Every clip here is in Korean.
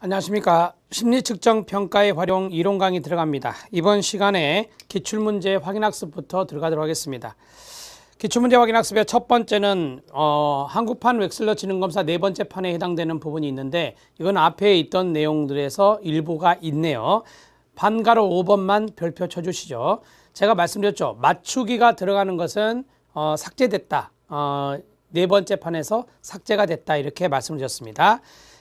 안녕하십니까. 심리측정 평가의 활용 이론 강의 들어갑니다. 이번 시간에 기출문제 확인학습부터 들어가도록 하겠습니다. 기출문제 확인학습의 첫 번째는 어, 한국판 웩슬러 지능검사 네 번째 판에 해당되는 부분이 있는데 이건 앞에 있던 내용들에서 일부가 있네요. 반가로 5번만 별표 쳐주시죠. 제가 말씀드렸죠. 맞추기가 들어가는 것은 어, 삭제됐다. 어, 네 번째 판에서 삭제가 됐다 이렇게 말씀드렸습니다.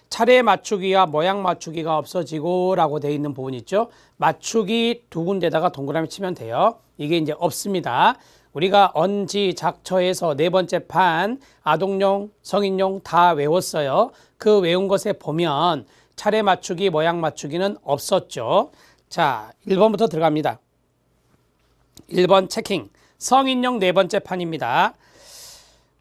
차례 맞추기와 모양 맞추기가 없어지고 라고 되어 있는 부분 있죠. 맞추기 두 군데다가 동그라미 치면 돼요. 이게 이제 없습니다. 우리가 언지, 작처에서 네 번째 판 아동용, 성인용 다 외웠어요. 그 외운 것에 보면 차례 맞추기, 모양 맞추기는 없었죠. 자, 1번부터 들어갑니다. 1번 체킹. 성인용 네 번째 판입니다.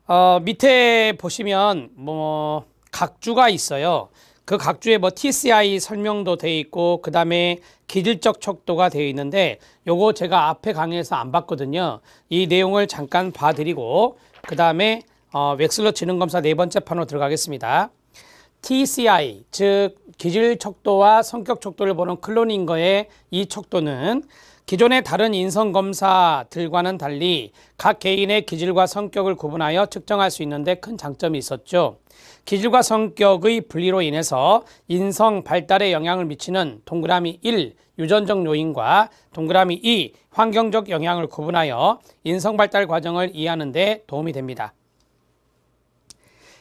어, 밑에 보시면 뭐 각주가 있어요. 그 각주에 뭐 TCI 설명도 돼 있고 그 다음에 기질적 척도가 되어 있는데 요거 제가 앞에 강의에서 안 봤거든요. 이 내용을 잠깐 봐드리고 그 다음에 어, 웩슬러 지능검사 네 번째 판으로 들어가겠습니다. TCI 즉 기질 척도와 성격 척도를 보는 클론인거에이 척도는 기존의 다른 인성검사들과는 달리 각 개인의 기질과 성격을 구분하여 측정할 수 있는데 큰 장점이 있었죠. 기질과 성격의 분리로 인해서 인성 발달에 영향을 미치는 동그라미 1 유전적 요인과 동그라미 2 환경적 영향을 구분하여 인성 발달 과정을 이해하는 데 도움이 됩니다.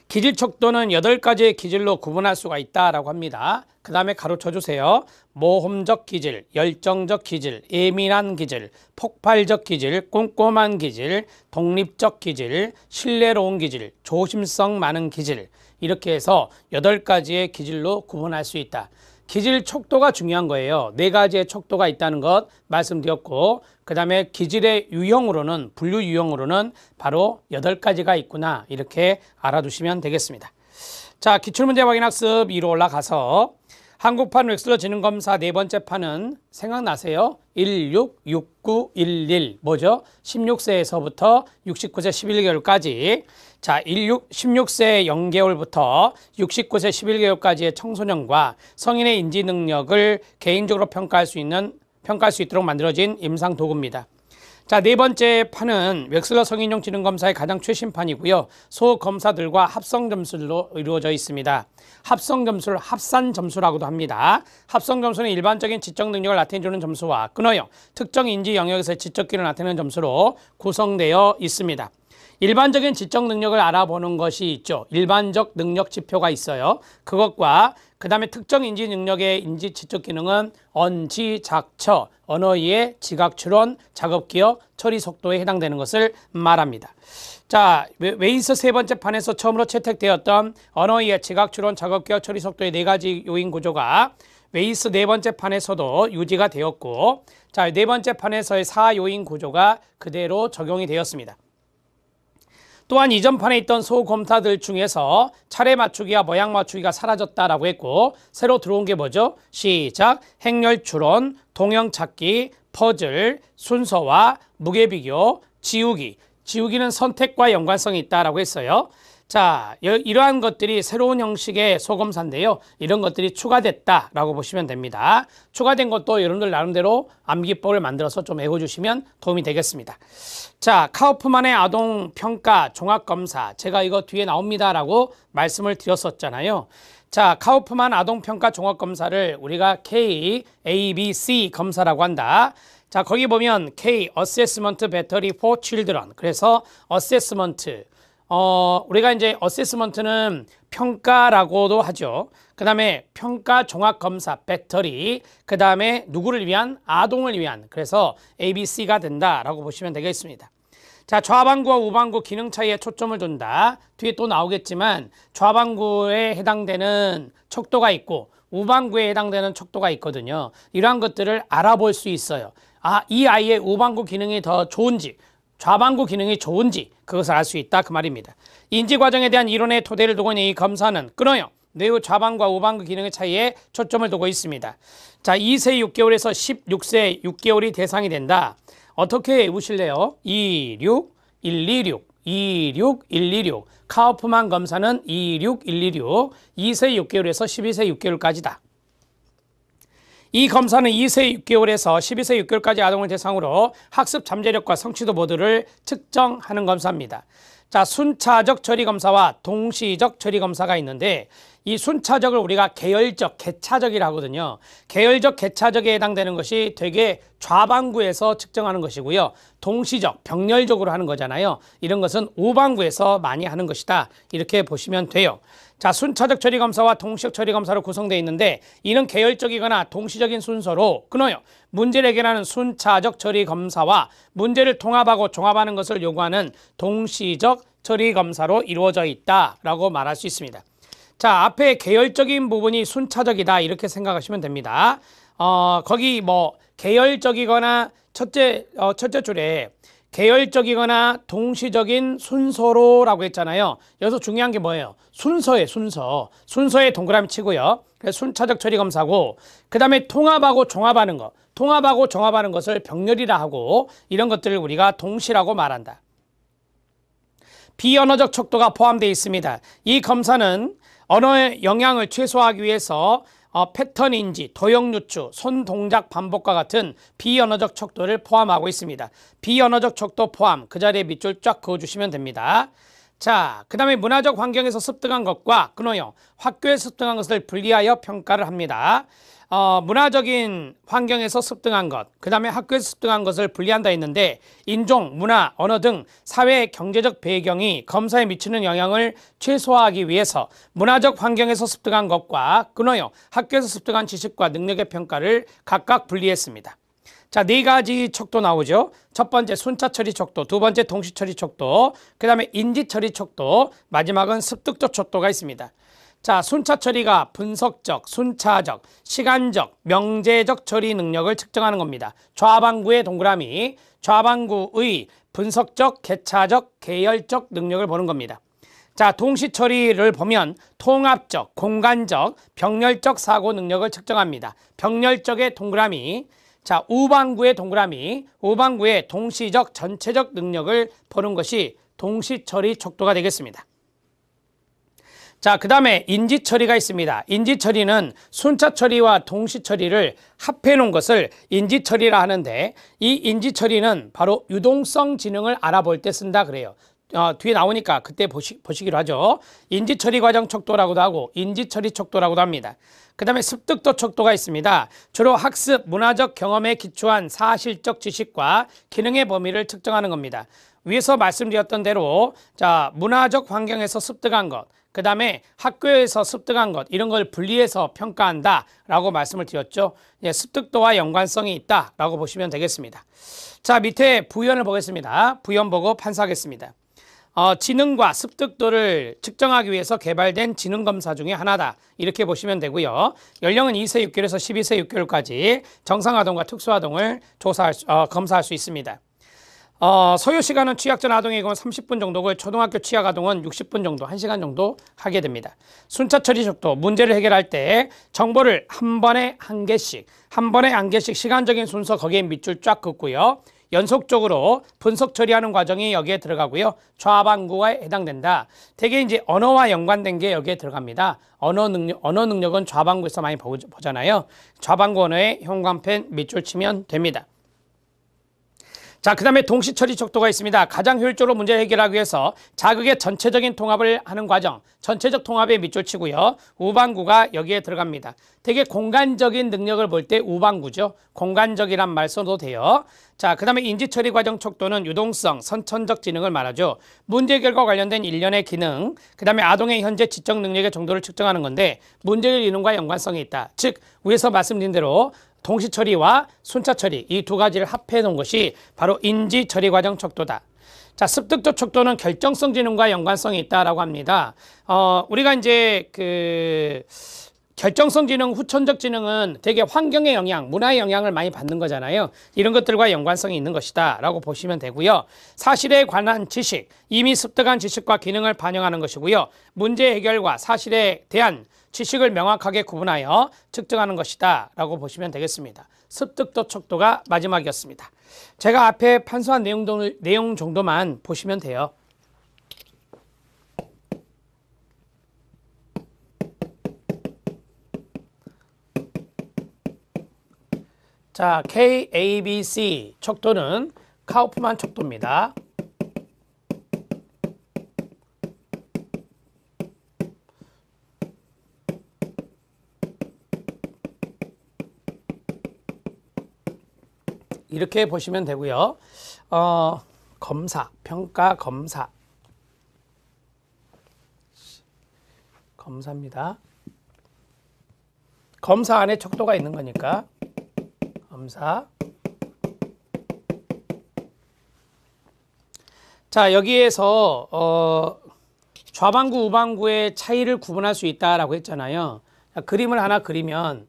기질 척도는 8가지의 기질로 구분할 수가 있다라고 합니다. 그 다음에 가로쳐 주세요. 모험적 기질, 열정적 기질, 예민한 기질, 폭발적 기질, 꼼꼼한 기질, 독립적 기질, 신뢰로운 기질, 조심성 많은 기질 이렇게 해서 8 가지의 기질로 구분할 수 있다. 기질 척도가 중요한 거예요. 4 가지의 척도가 있다는 것 말씀드렸고 그 다음에 기질의 유형으로는 분류 유형으로는 바로 8 가지가 있구나 이렇게 알아두시면 되겠습니다. 자 기출문제 확인 학습 위로 올라가서 한국판 웹슬러 지능검사 네 번째 판은 생각나세요? 166911 뭐죠? 16세에서부터 69세 11개월까지 자 16, 16세 0개월부터 69세 11개월까지의 청소년과 성인의 인지능력을 개인적으로 평가할 수 있는 평가할 수 있도록 만들어진 임상 도구입니다. 자, 네 번째 판은 웩슬러 성인용 지능검사의 가장 최신 판이고요. 소 검사들과 합성 점수로 이루어져 있습니다. 합성 점수를 합산 점수라고도 합니다. 합성 점수는 일반적인 지적 능력을 나타내주는 점수와 끊어요 특정 인지 영역에서 지적 기를 나타내는 점수로 구성되어 있습니다. 일반적인 지적 능력을 알아보는 것이 있죠. 일반적 능력 지표가 있어요. 그것과 그 다음에 특정 인지 능력의 인지 지적 기능은 언지, 작처, 언어 이해, 지각 추론, 작업 기억, 처리 속도에 해당되는 것을 말합니다. 자, 웨이스세 번째 판에서 처음으로 채택되었던 언어 이해, 지각 추론, 작업 기억, 처리 속도의 네 가지 요인 구조가 웨이스 네 번째 판에서도 유지가 되었고 자, 네 번째 판에서의 사요인 구조가 그대로 적용이 되었습니다. 또한 이전판에 있던 소검사들 중에서 차례 맞추기와 모양 맞추기가 사라졌다라고 했고 새로 들어온 게 뭐죠? 시작, 행렬 추론, 동영 찾기, 퍼즐, 순서와 무게 비교, 지우기. 지우기는 선택과 연관성이 있다라고 했어요. 자, 이러한 것들이 새로운 형식의 소검사인데요. 이런 것들이 추가됐다라고 보시면 됩니다. 추가된 것도 여러분들 나름대로 암기법을 만들어서 좀 외워주시면 도움이 되겠습니다. 자, 카우프만의 아동평가 종합검사. 제가 이거 뒤에 나옵니다라고 말씀을 드렸었잖아요. 자, 카우프만 아동평가 종합검사를 우리가 K, A, B, C 검사라고 한다. 자, 거기 보면 K, Assessment Battery for Children. 그래서 Assessment. 어, 우리가 이제 어세스먼트는 평가라고도 하죠. 그 다음에 평가 종합 검사 배터리, 그 다음에 누구를 위한 아동을 위한 그래서 ABC가 된다라고 보시면 되겠습니다. 자, 좌반구와 우반구 기능 차이에 초점을 둔다. 뒤에 또 나오겠지만 좌반구에 해당되는 척도가 있고 우반구에 해당되는 척도가 있거든요. 이러한 것들을 알아볼 수 있어요. 아, 이 아이의 우반구 기능이 더 좋은지 좌반구 기능이 좋은지 그것을 알 수 있다 그 말입니다. 인지 과정에 대한 이론의 토대를 두고 있는 이 검사는 끊어요. 뇌의 좌반과 우반구 기능의 차이에 초점을 두고 있습니다. 자, 2세 6개월에서 16세 6개월이 대상이 된다. 어떻게 외우실래요? 26, 126, 26, 126. 카오프만 검사는 26, 126. 2세 6개월에서 12세 6개월까지다. 이 검사는 2세 6개월에서 12세 6개월까지 아동을 대상으로 학습 잠재력과 성취도 모두를 측정하는 검사입니다. 자, 순차적 처리 검사와 동시적 처리 검사가 있는데 이 순차적을 우리가 계열적, 개차적이라 하거든요. 계열적, 개차적에 해당되는 것이 되게 좌반구에서 측정하는 것이고요. 동시적, 병렬적으로 하는 거잖아요. 이런 것은 우반구에서 많이 하는 것이다. 이렇게 보시면 돼요. 자, 순차적 처리 검사와 동시적 처리 검사로 구성되어 있는데 이는 계열적이거나 동시적인 순서로 끊어요. 문제를 해결하는 순차적 처리 검사와 문제를 통합하고 종합하는 것을 요구하는 동시적 처리 검사로 이루어져 있다라고 말할 수 있습니다. 자, 앞에 계열적인 부분이 순차적이다 이렇게 생각하시면 됩니다. 어, 거기 뭐 계열적이거나 첫째 어, 첫째 줄에 계열적이거나 동시적인 순서로라고 했잖아요. 여기서 중요한 게 뭐예요? 순서에 순서. 순서에 동그라미 치고요. 그래서 순차적 처리 검사고 그다음에 통합하고 종합하는 거. 통합하고 종합하는 것을 병렬이라 하고 이런 것들을 우리가 동시라고 말한다. 비언어적 척도가 포함되어 있습니다. 이 검사는 언어의 영향을 최소화하기 위해서 어, 패턴 인지, 도형 유추, 손 동작 반복과 같은 비언어적 척도를 포함하고 있습니다. 비언어적 척도 포함 그 자리에 밑줄 쫙 그어주시면 됩니다. 자, 그 다음에 문화적 환경에서 습득한 것과 근호형, 학교에 습득한 것을 분리하여 평가를 합니다. 어, 문화적인 환경에서 습득한 것, 그 다음에 학교에서 습득한 것을 분리한다 했는데 인종, 문화, 언어 등 사회 경제적 배경이 검사에 미치는 영향을 최소화하기 위해서 문화적 환경에서 습득한 것과 끊어요 학교에서 습득한 지식과 능력의 평가를 각각 분리했습니다. 자, 네 가지 척도 나오죠. 첫 번째 순차 처리 척도, 두 번째 동시 처리 척도, 그 다음에 인지 처리 척도, 마지막은 습득적 척도가 있습니다. 자, 순차 처리가 분석적, 순차적, 시간적, 명제적 처리 능력을 측정하는 겁니다. 좌반구의 동그라미, 좌반구의 분석적, 개차적, 계열적 능력을 보는 겁니다. 자, 동시 처리를 보면 통합적, 공간적, 병렬적 사고 능력을 측정합니다. 병렬적의 동그라미, 자, 우반구의 동그라미, 우반구의 동시적, 전체적 능력을 보는 것이 동시 처리 촉도가 되겠습니다. 자, 그 다음에 인지 처리가 있습니다. 인지 처리는 순차 처리와 동시 처리를 합해 놓은 것을 인지 처리라 하는데 이 인지 처리는 바로 유동성 지능을 알아볼 때 쓴다 그래요. 어, 뒤에 나오니까 그때 보시, 보시기로 하죠. 인지 처리 과정 척도라고도 하고 인지 처리 척도라고도 합니다. 그 다음에 습득도 척도가 있습니다. 주로 학습, 문화적 경험에 기초한 사실적 지식과 기능의 범위를 측정하는 겁니다. 위에서 말씀드렸던 대로 자 문화적 환경에서 습득한 것, 그 다음에 학교에서 습득한 것 이런 걸 분리해서 평가한다라고 말씀을 드렸죠. 예, 습득도와 연관성이 있다라고 보시면 되겠습니다. 자 밑에 부연을 보겠습니다. 부연 보고 판사하겠습니다. 어, 지능과 습득도를 측정하기 위해서 개발된 지능검사 중에 하나다. 이렇게 보시면 되고요. 연령은 2세 6개월에서 12세 6개월까지 정상아동과 특수아동을 조사할 수, 어, 검사할 수 있습니다. 어, 소요 시간은 취약전 아동의 경우 30분 정도고 초등학교 취약 아동은 60분 정도, 1시간 정도 하게 됩니다. 순차 처리 속도, 문제를 해결할 때 정보를 한 번에 한 개씩, 한 번에 한 개씩 시간적인 순서 거기에 밑줄 쫙 긋고요. 연속적으로 분석 처리하는 과정이 여기에 들어가고요. 좌반구에 해당된다. 대개 이제 언어와 연관된 게 여기에 들어갑니다. 언어 능력, 언어 능력은 좌반구에서 많이 보잖아요. 보 좌반구 언어의 형광펜 밑줄 치면 됩니다. 자, 그 다음에 동시처리 척도가 있습니다. 가장 효율적으로 문제 해결하기 위해서 자극의 전체적인 통합을 하는 과정, 전체적 통합에 밑줄치고요. 우방구가 여기에 들어갑니다. 되게 공간적인 능력을 볼 때 우방구죠. 공간적이란 말 써도 돼요. 자, 그 다음에 인지처리 과정 척도는 유동성, 선천적 지능을 말하죠. 문제 결과 관련된 일련의 기능, 그 다음에 아동의 현재 지적 능력의 정도를 측정하는 건데 문제의 이론과 연관성이 있다. 즉, 위에서 말씀드린 대로 동시 처리와 순차 처리 이 두 가지를 합해 놓은 것이 바로 인지 처리 과정 척도다. 자, 습득조 척도는 결정성 지능과 연관성이 있다라고 합니다. 어, 우리가 이제 그 결정성 지능, 후천적 지능은 되게 환경의 영향, 문화의 영향을 많이 받는 거잖아요. 이런 것들과 연관성이 있는 것이다 라고 보시면 되고요. 사실에 관한 지식, 이미 습득한 지식과 기능을 반영하는 것이고요. 문제 해결과 사실에 대한 지식을 명확하게 구분하여 측정하는 것이다 라고 보시면 되겠습니다. 습득도 척도가 마지막이었습니다. 제가 앞에 판소한 내용, 내용 정도만 보시면 돼요. 자, KABC 척도는 카우프만 척도입니다. 이렇게 보시면 되고요. 어, 검사, 평가 검사. 검사입니다. 검사 안에 척도가 있는 거니까 검사 자 여기에서 어, 좌반구 우반구의 차이를 구분할 수 있다라고 했잖아요. 자, 그림을 하나 그리면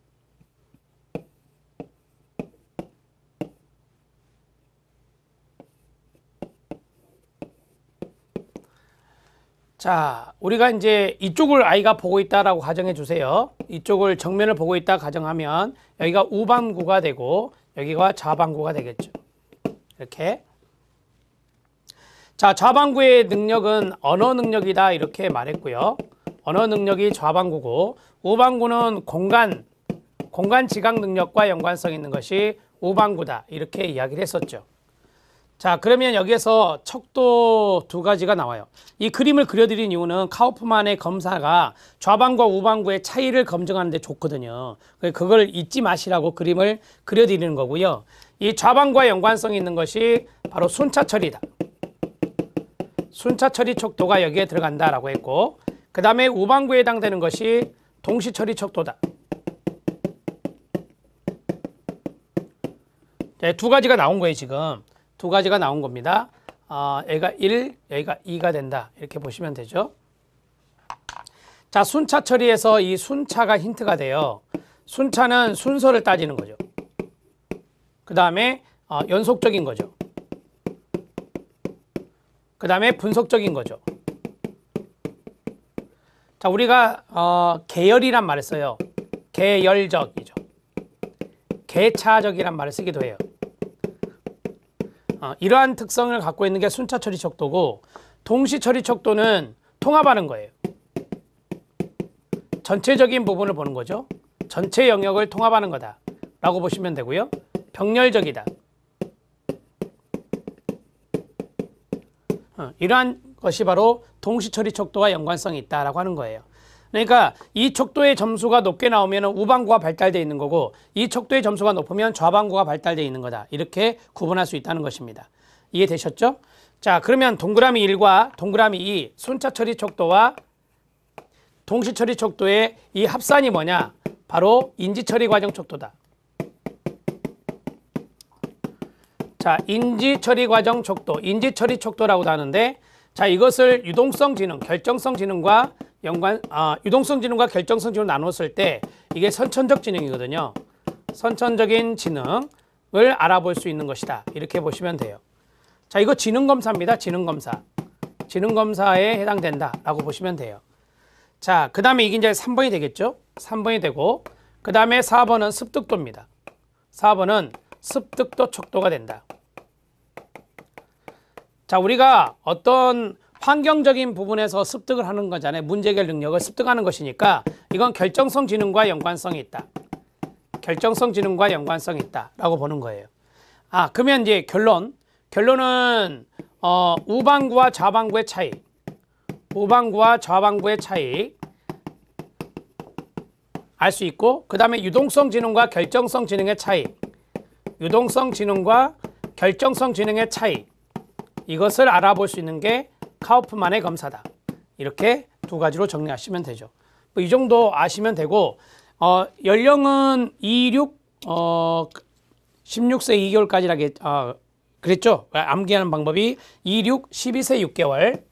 자, 우리가 이제 이쪽을 아이가 보고 있다라고 가정해 주세요. 이쪽을 정면을 보고 있다 가정하면 여기가 우방구가 되고 여기가 좌방구가 되겠죠. 이렇게. 자, 좌방구의 능력은 언어 능력이다 이렇게 말했고요. 언어 능력이 좌방구고 우방구는 공간, 공간 지각 능력과 연관성 있는 것이 우방구다 이렇게 이야기를 했었죠. 자 그러면 여기에서 척도 두 가지가 나와요 이 그림을 그려드린 이유는 카우프만의 검사가 좌방과우방구의 차이를 검증하는 데 좋거든요 그걸 잊지 마시라고 그림을 그려드리는 거고요 이좌방과 연관성이 있는 것이 바로 순차 처리다 순차 처리 척도가 여기에 들어간다라고 했고 그 다음에 우방구에 해당되는 것이 동시 처리 척도다 네, 두 가지가 나온 거예요 지금 두 가지가 나온 겁니다. 아, 얘가 1, 얘가 2가 된다. 이렇게 보시면 되죠. 자, 순차 처리에서 이 순차가 힌트가 돼요. 순차는 순서를 따지는 거죠. 그 다음에 어, 연속적인 거죠. 그 다음에 분석적인 거죠. 자, 우리가 어, 계열이란 말을 써요. 계열적이죠. 개차적이란 말을 쓰기도 해요. 아, 이러한 특성을 갖고 있는 게 순차 처리 척도고 동시 처리 척도는 통합하는 거예요. 전체적인 부분을 보는 거죠. 전체 영역을 통합하는 거다. 라고 보시면 되고요. 병렬적이다. 어, 이러한 것이 바로 동시 처리 척도와 연관성이 있다라 하는 거예요. 그러니까 이 척도의 점수가 높게 나오면 우방구가 발달되어 있는 거고 이 척도의 점수가 높으면 좌방구가 발달되어 있는 거다. 이렇게 구분할 수 있다는 것입니다. 이해되셨죠? 자 그러면 동그라미 1과 동그라미 2 순차 처리 척도와 동시 처리 척도의 이 합산이 뭐냐? 바로 인지 처리 과정 척도다. 자, 인지 처리 과정 척도, 인지 처리 척도라고도 하는데 자, 이것을 유동성 지능, 결정성 지능과 연관 아, 유동성 지능과 결정성 지능을 나눴을 때 이게 선천적 지능이거든요. 선천적인 지능을 알아볼 수 있는 것이다. 이렇게 보시면 돼요. 자, 이거 지능 검사입니다. 지능 검사. 지능 검사에 해당된다라고 보시면 돼요. 자, 그다음에 이게 이제 3번이 되겠죠? 3번이 되고 그다음에 4번은 습득도입니다. 4번은 습득도 척도가 된다. 자, 우리가 어떤 환경적인 부분에서 습득을 하는 거잖아요. 문제 해결 능력을 습득하는 것이니까 이건 결정성 지능과 연관성이 있다. 결정성 지능과 연관성이 있다라고 보는 거예요. 아, 그러면 이제 결론. 결론은 어, 우방구와 좌방구의 차이. 우방구와 좌방구의 차이. 알 수 있고 그다음에 유동성 지능과 결정성 지능의 차이. 유동성 지능과 결정성 지능의 차이. 이것을 알아볼 수 있는 게 카우프만의 검사다. 이렇게 두 가지로 정리하시면 되죠. 뭐이 정도 아시면 되고 어, 연령은 26, 어, 16세 2개월까지라 어, 그랬죠. 암기하는 방법이 26, 12세 6개월.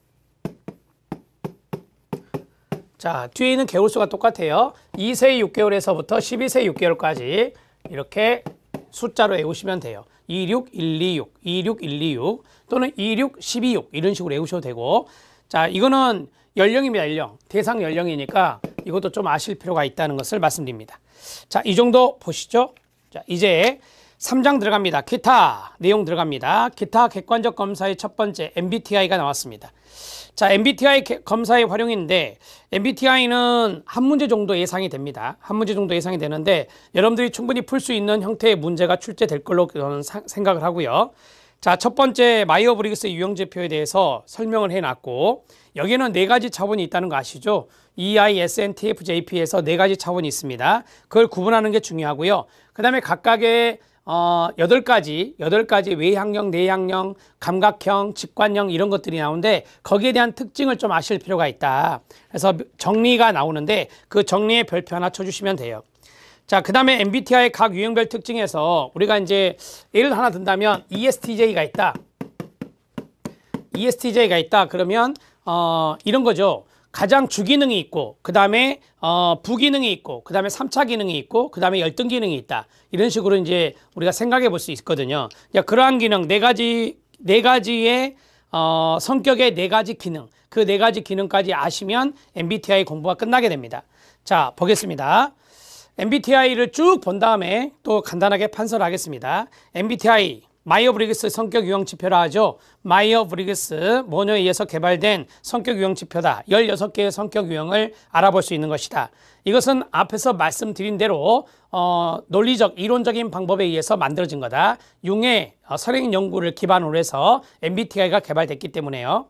자, 뒤에 있는 개월수가 똑같아요. 2세 6개월에서부터 12세 6개월까지 이렇게 숫자로 외우시면 돼요. 26126, 26126 또는 26126 이런 식으로 외우셔도 되고 자 이거는 연령입니다 연령 대상 연령이니까 이것도 좀 아실 필요가 있다는 것을 말씀드립니다 자 이 정도 보시죠 자 이제 3장 들어갑니다 기타 내용 들어갑니다 기타 객관적 검사의 첫 번째 MBTI가 나왔습니다 자, MBTI 검사의 활용인데 MBTI는 한 문제 정도 예상이 됩니다. 한 문제 정도 예상이 되는데 여러분들이 충분히 풀 수 있는 형태의 문제가 출제될 걸로 저는 생각을 하고요. 자, 첫 번째 마이어 브리그스 유형지표에 대해서 설명을 해놨고 여기에는 네 가지 차원이 있다는 거 아시죠? EI, SNTFJP에서 네 가지 차원이 있습니다. 그걸 구분하는 게 중요하고요. 그 다음에 각각의 어, 8가지, 8가지 외향형, 내향형, 감각형, 직관형 이런 것들이 나오는데 거기에 대한 특징을 좀 아실 필요가 있다. 그래서 정리가 나오는데 그 정리에 별표 하나 쳐주시면 돼요. 자, 그 다음에 MBTI 각 유형별 특징에서 우리가 이제 예를 하나 든다면 ESTJ가 있다. ESTJ가 있다. 그러면 어, 이런 거죠. 가장 주기능이 있고 그 다음에 어, 부기능이 있고 그 다음에 3차 기능이 있고 그 다음에 어, 열등 기능이 있다 이런 식으로 이제 우리가 생각해 볼 수 있거든요 그러한 기능 네 가지 네 가지의 어, 성격의 네 가지 기능 그 네 가지 기능까지 아시면 MBTI 공부가 끝나게 됩니다 자 보겠습니다 MBTI를 쭉 본 다음에 또 간단하게 판설하겠습니다 MBTI 마이어 브리그스 성격 유형 지표라 하죠. 마이어 브리그스 모녀에 의해서 개발된 성격 유형 지표다. 16개의 성격 유형을 알아볼 수 있는 것이다. 이것은 앞에서 말씀드린 대로 어, 논리적 이론적인 방법에 의해서 만들어진 거다. 융의 어, 선행 연구를 기반으로 해서 MBTI가 개발됐기 때문에요.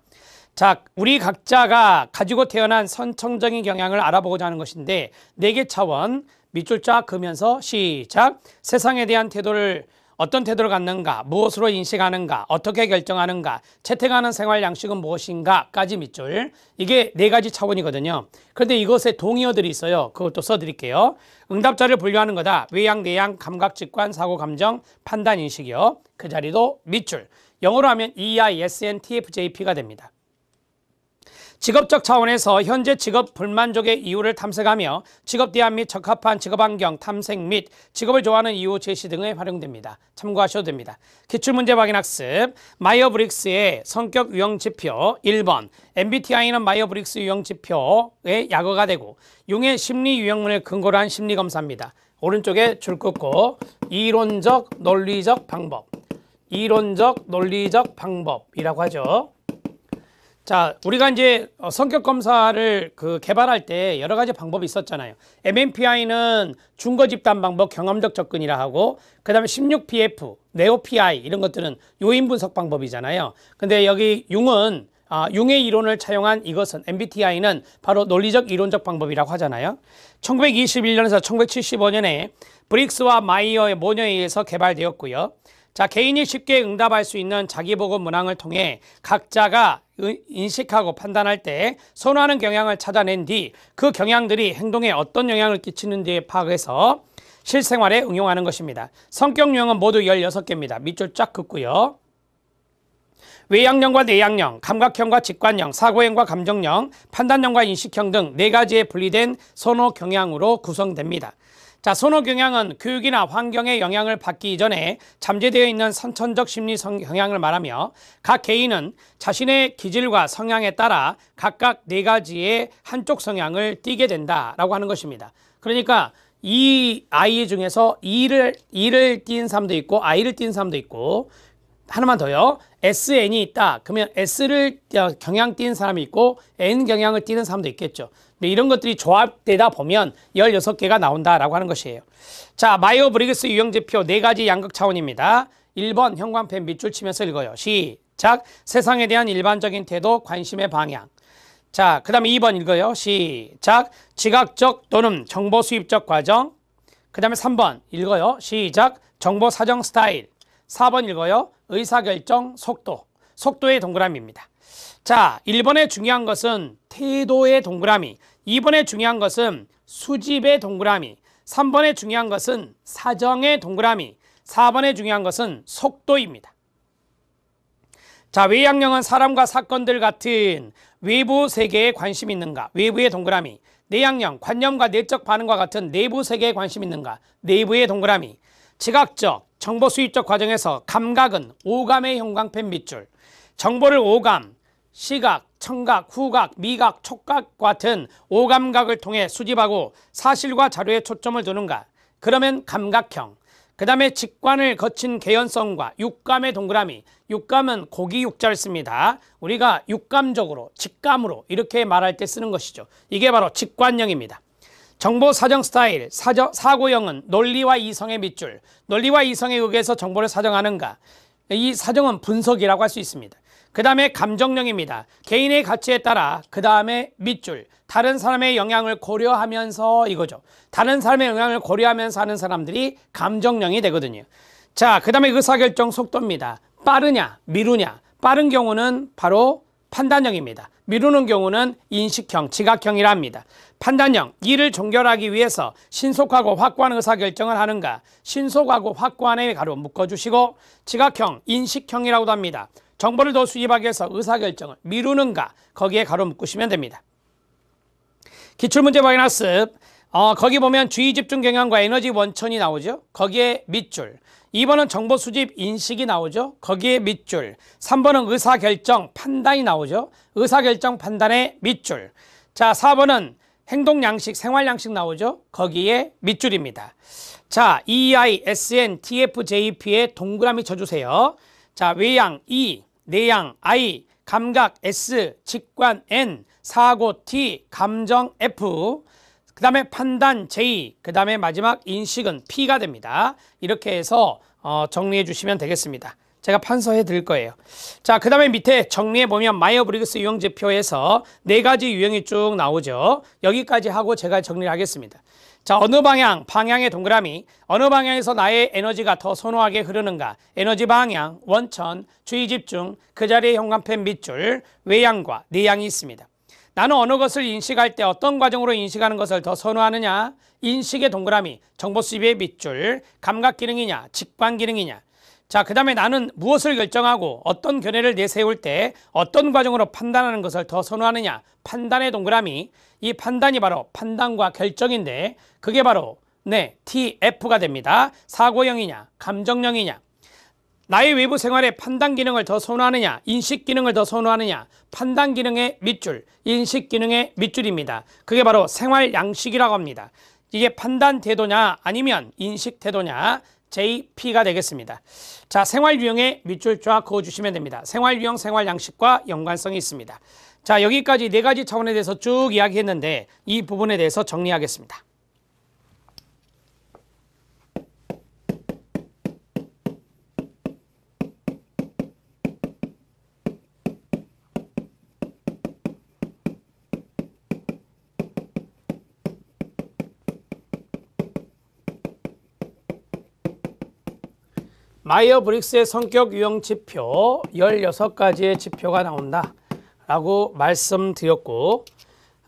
자, 우리 각자가 가지고 태어난 선천적인 경향을 알아보고자 하는 것인데 네 개 차원 밑줄 쫙 그면서 시작 세상에 대한 태도를 어떤 태도를 갖는가, 무엇으로 인식하는가, 어떻게 결정하는가, 채택하는 생활 양식은 무엇인가까지 밑줄. 이게 네 가지 차원이거든요. 그런데 이것에 동의어들이 있어요. 그것도 써드릴게요. 응답자를 분류하는 거다. 외양, 내양, 감각, 직관, 사고, 감정, 판단, 인식이요. 그 자리도 밑줄. 영어로 하면 EI, SN, TFJP가 됩니다. 직업적 차원에서 현재 직업 불만족의 이유를 탐색하며 직업 대안 및 적합한 직업 환경 탐색 및 직업을 좋아하는 이유 제시 등에 활용됩니다. 참고하셔도 됩니다. 기출문제 확인 학습 마이어브릭스의 성격 유형 지표 1번 MBTI는 마이어브릭스 유형 지표의 약어가 되고 용의 심리 유형문을 근거로 한 심리 검사입니다. 오른쪽에 줄 긋고 이론적 논리적 방법 이론적 논리적 방법이라고 하죠. 자, 우리가 이제 어, 성격 검사를 그 개발할 때 여러 가지 방법이 있었잖아요. MMPI는 중거 집단 방법 경험적 접근이라 하고 그다음에 16PF, 네오PI 이런 것들은 요인 분석 방법이잖아요. 근데 여기 융은 아, 융의 이론을 차용한 이것은 MBTI는 바로 논리적 이론적 방법이라고 하잖아요. 1921년에서 1975년에 브릭스와 마이어의 모녀에 의해서 개발되었고요. 자, 개인이 쉽게 응답할 수 있는 자기보고 문항을 통해 각자가 인식하고 판단할 때 선호하는 경향을 찾아낸 뒤 그 경향들이 행동에 어떤 영향을 끼치는지 파악해서 실생활에 응용하는 것입니다. 성격 유형은 모두 16개입니다. 밑줄 쫙 긋고요. 외향형과 내향형, 감각형과 직관형, 사고형과 감정형, 판단형과 인식형 등 네 가지에 분리된 선호 경향으로 구성됩니다. 자, 선호 경향은 교육이나 환경의 영향을 받기 이전에 잠재되어 있는 선천적 심리 경향을 말하며 각 개인은 자신의 기질과 성향에 따라 각각 네 가지의 한쪽 성향을 띠게 된다라고 하는 것입니다. 그러니까 이 아이 중에서 이를 이를 띈 사람도 있고 아이를 띈 사람도 있고 하나만 더요. SN이 있다. 그러면 S를 어, 경향 띄는 사람이 있고 N 경향을 띄는 사람도 있겠죠. 이런 것들이 조합되다 보면 16개가 나온다라고 하는 것이에요. 자, 마이오 브리그스 유형제표 4 가지 양극 차원입니다. 1번 형광펜 밑줄 치면서 읽어요. 시작. 세상에 대한 일반적인 태도, 관심의 방향. 자, 그 다음에 2번 읽어요. 시작. 지각적 또는 정보 수입적 과정. 그 다음에 3번 읽어요. 시작. 정보 사정 스타일. 4번 읽어요. 의사결정 속도. 속도의 동그라미입니다. 자, 1번에 중요한 것은 태도의 동그라미, 2번에 중요한 것은 수집의 동그라미, 3번에 중요한 것은 사정의 동그라미, 4번에 중요한 것은 속도입니다. 자, 외양령은 사람과 사건들 같은 외부 세계에 관심 있는가? 외부의 동그라미. 내양령, 관념과 내적 반응과 같은 내부 세계에 관심 있는가? 내부의 동그라미. 지각적, 정보 수입적 과정에서 감각은 오감의 형광펜 밑줄, 정보를 오감, 시각, 청각, 후각, 미각, 촉각 같은 오감각을 통해 수집하고 사실과 자료에 초점을 두는가. 그러면 감각형. 그 다음에 직관을 거친 개연성과 육감의 동그라미. 육감은 고기 육자를 씁니다. 우리가 육감적으로, 직감으로 이렇게 말할 때 쓰는 것이죠. 이게 바로 직관형입니다. 정보 사정 스타일, 사저, 사고형은 논리와 이성의 밑줄, 논리와 이성에 의해서 정보를 사정하는가. 이 사정은 분석이라고 할 수 있습니다. 그 다음에 감정령입니다. 개인의 가치에 따라 그 다음에 밑줄, 다른 사람의 영향을 고려하면서 이거죠. 다른 사람의 영향을 고려하면서 하는 사람들이 감정령이 되거든요. 자, 그 다음에 의사결정 속도입니다. 빠르냐, 미루냐. 빠른 경우는 바로 판단형입니다. 미루는 경우는 인식형, 지각형이랍니다 판단형, 이를 종결하기 위해서 신속하고 확고한 의사결정을 하는가 신속하고 확고한에 가로 묶어주시고 지각형, 인식형이라고도 합니다. 정보를 더 수집하기 위해서 의사결정을 미루는가 거기에 가로 묶으시면 됩니다. 기출문제 마이너스 어, 거기 보면 주의집중 경향과 에너지 원천이 나오죠. 거기에 밑줄 2번은 정보 수집 인식이 나오죠. 거기에 밑줄. 3번은 의사결정 판단이 나오죠. 의사결정 판단에 밑줄. 자, 4번은 행동 양식, 생활 양식 나오죠. 거기에 밑줄입니다. 자, EI, SN, TFJP에 동그라미 쳐주세요. 자, 외양 E, 내양 I, 감각 S, 직관 N, 사고 T, 감정 F. 그 다음에 판단 J, 그 다음에 마지막 인식은 P가 됩니다. 이렇게 해서 어, 정리해 주시면 되겠습니다. 제가 판서해 드릴 거예요. 자, 그 다음에 밑에 정리해 보면 마이어브리그스 유형지표에서 네 가지 유형이 쭉 나오죠. 여기까지 하고 제가 정리를 하겠습니다. 자, 어느 방향, 방향의 동그라미, 어느 방향에서 나의 에너지가 더 선호하게 흐르는가, 에너지 방향, 원천, 주의 집중, 그자리에형광펜 밑줄, 외양과 내양이 있습니다. 나는 어느 것을 인식할 때 어떤 과정으로 인식하는 것을 더 선호하느냐? 인식의 동그라미, 정보 수집의 밑줄, 감각 기능이냐, 직관 기능이냐. 자, 그 다음에 나는 무엇을 결정하고 어떤 견해를 내세울 때 어떤 과정으로 판단하는 것을 더 선호하느냐? 판단의 동그라미. 이 판단이 바로 판단과 결정인데 그게 바로 네, TF가 됩니다. 사고형이냐, 감정형이냐. 나의 외부 생활에 판단 기능을 더 선호하느냐, 인식 기능을 더 선호하느냐, 판단 기능의 밑줄, 인식 기능의 밑줄입니다. 그게 바로 생활 양식이라고 합니다. 이게 판단 태도냐 아니면 인식 태도냐 JP가 되겠습니다. 자, 생활 유형의 밑줄 쫙 그어주시면 됩니다. 생활 유형, 생활 양식과 연관성이 있습니다. 자, 여기까지 네 가지 차원에 대해서 쭉 이야기했는데 이 부분에 대해서 정리하겠습니다. 마이어 브릭스의 성격 유형 지표 16가지의 지표가 나온다 라고 말씀드렸고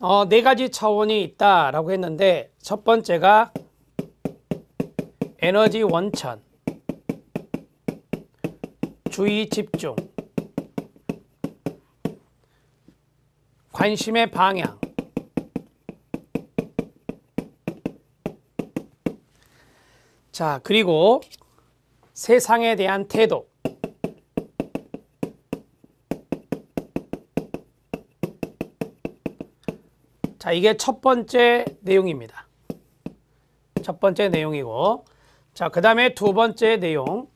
어, 네 가지 차원이 있다 라고 했는데 첫 번째가 에너지 원천 주의 집중 관심의 방향 자 그리고 세상에 대한 태도 자, 이게 첫 번째 내용입니다. 첫 번째 내용이고 자, 그 다음에 두 번째 내용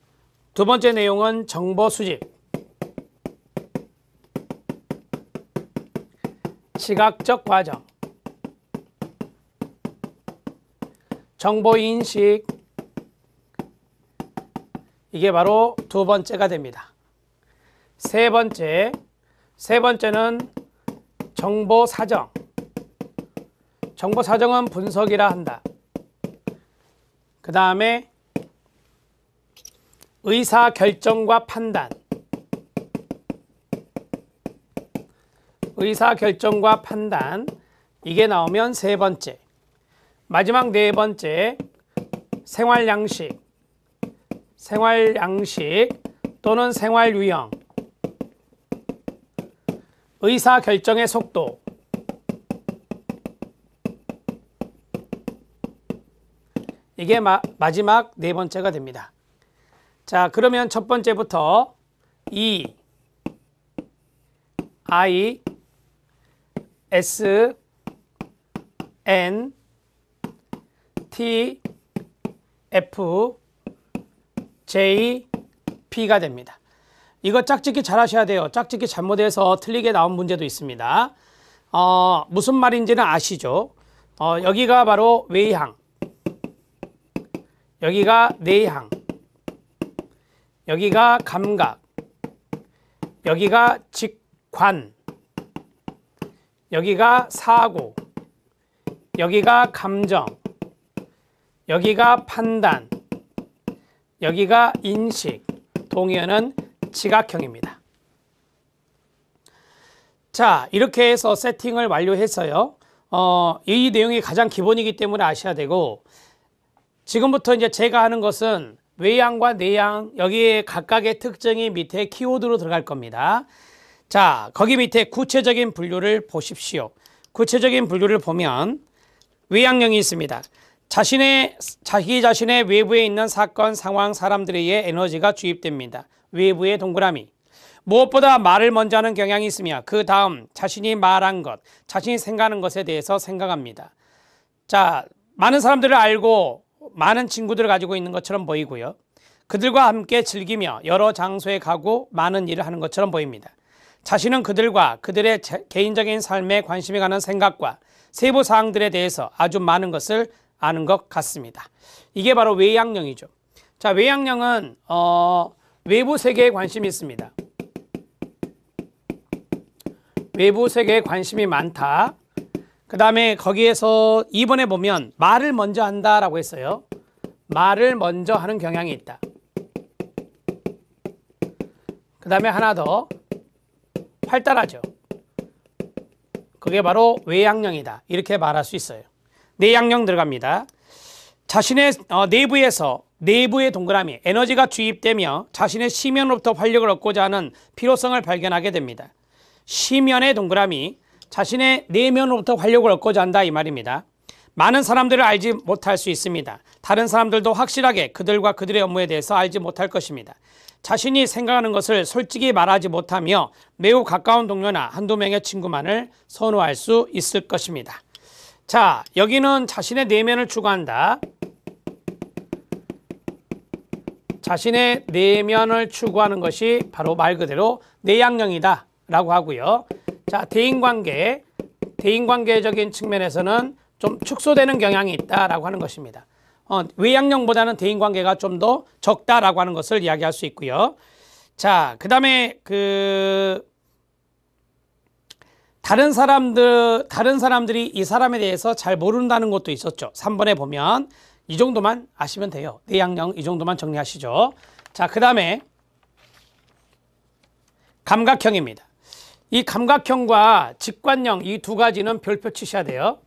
두 번째 내용은 정보 수집 시각적 과정 정보 인식 이게 바로 두 번째가 됩니다. 세 번째, 세 번째는 정보 사정. 정보 사정은 분석이라 한다. 그 다음에 의사 결정과 판단. 의사 결정과 판단. 이게 나오면 세 번째. 마지막 네 번째. 생활 양식. 생활 양식 또는 생활 유형, 의사 결정의 속도, 이게 마, 지막네 번째가 됩니다. 자, 그러면 첫 번째부터 E, I, S, N, T, F, JP가 됩니다. 이거 짝짓기 잘 하셔야 돼요. 짝짓기 잘못해서 틀리게 나온 문제도 있습니다. 어, 무슨 말인지는 아시죠? 어, 여기가 바로 외향. 여기가 내향. 여기가 감각. 여기가 직관. 여기가 사고. 여기가 감정. 여기가 판단. 여기가 인식, 동의어는 지각형입니다. 자, 이렇게 해서 세팅을 완료해서요. 어, 이 내용이 가장 기본이기 때문에 아셔야 되고 지금부터 이제 제가 하는 것은 외향과 내향 여기에 각각의 특징이 밑에 키워드로 들어갈 겁니다. 자, 거기 밑에 구체적인 분류를 보십시오. 구체적인 분류를 보면 외향형이 있습니다. 자신의 자기 자신의 외부에 있는 사건, 상황, 사람들에 의해 에너지가 주입됩니다. 외부의 동그라미. 무엇보다 말을 먼저 하는 경향이 있으며 그 다음 자신이 말한 것, 자신이 생각하는 것에 대해서 생각합니다. 자, 많은 사람들을 알고 많은 친구들을 가지고 있는 것처럼 보이고요. 그들과 함께 즐기며 여러 장소에 가고 많은 일을 하는 것처럼 보입니다. 자신은 그들과 그들의 개인적인 삶에 관심이 가는 생각과 세부 사항들에 대해서 아주 많은 것을 아는 것 같습니다. 이게 바로 외양령이죠. 자, 외양령은 어, 외부 세계에 관심이 있습니다. 외부 세계에 관심이 많다. 그 다음에 거기에서 2번에 보면 말을 먼저 한다라고 했어요. 말을 먼저 하는 경향이 있다. 그 다음에 하나 더 활달하죠. 그게 바로 외양령이다. 이렇게 말할 수 있어요. 내양령 들어갑니다. 자신의 어, 내부에서 내부의 동그라미 에너지가 주입되며 자신의 심연으로부터 활력을 얻고자 하는 필요성을 발견하게 됩니다. 심연의 동그라미 자신의 내면으로부터 활력을 얻고자 한다 이 말입니다. 많은 사람들을 알지 못할 수 있습니다. 다른 사람들도 확실하게 그들과 그들의 업무에 대해서 알지 못할 것입니다. 자신이 생각하는 것을 솔직히 말하지 못하며 매우 가까운 동료나 한두 명의 친구만을 선호할 수 있을 것입니다. 자, 여기는 자신의 내면을 추구한다. 자신의 내면을 추구하는 것이 바로 말 그대로 내향형이다 라고 하고요. 자, 대인관계, 대인관계적인 측면에서는 좀 축소되는 경향이 있다라고 하는 것입니다. 어, 외향형보다는 대인관계가 좀 더 적다라고 하는 것을 이야기할 수 있고요. 자, 그다음에 그, 그 다른 사람들 다른 사람들이 이 사람에 대해서 잘 모른다는 것도 있었죠. 3번에 보면 이 정도만 아시면 돼요. 내양령 네 이 정도만 정리하시죠. 자, 그다음에 감각형입니다. 이 감각형과 직관형 이 두 가지는 별표 치셔야 돼요.